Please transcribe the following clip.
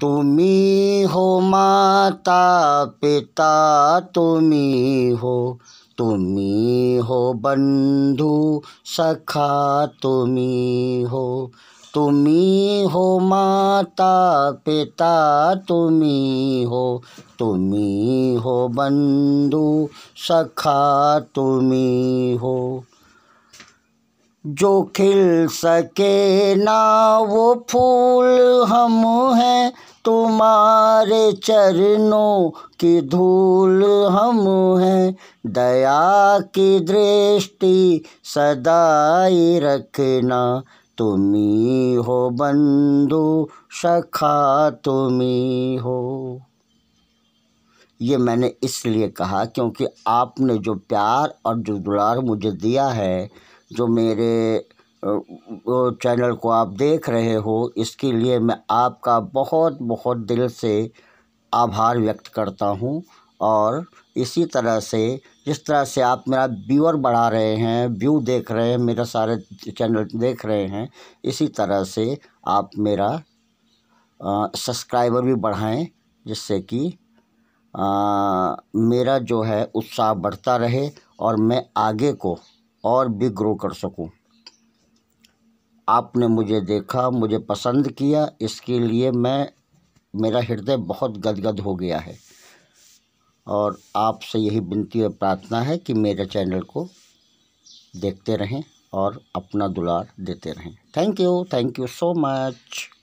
तुम्ही हो माता पिता तुम्ही हो तुम्ही हो बंधु सखा तुम्ही हो तुम्ही हो माता पिता तुम्ही हो तुम्ही हो बंधु सखा तुम्ही हो जो खिल सके ना वो फूल हम हैं तुम्हारे चरणों की धूल हम हैं दया की दृष्टि सदाई रखना तुम्ही हो बंधु सखा तुम्ही हो ये मैंने इसलिए कहा क्योंकि आपने जो प्यार और जो दुलार मुझे दिया है जो मेरे वो चैनल को आप देख रहे हो इसके लिए मैं आपका बहुत बहुत दिल से आभार व्यक्त करता हूँ और इसी तरह से जिस तरह से आप मेरा व्यूअर बढ़ा रहे हैं व्यू देख रहे हैं मेरा सारे चैनल देख रहे हैं इसी तरह से आप मेरा सब्सक्राइबर भी बढ़ाएं जिससे कि मेरा जो है उत्साह बढ़ता रहे और मैं आगे को और भी ग्रो कर सकूं आपने मुझे देखा मुझे पसंद किया इसके लिए मैं मेरा हृदय बहुत गदगद हो गया है और आपसे यही विनती और प्रार्थना है कि मेरे चैनल को देखते रहें और अपना दुलार देते रहें thank you thank you so much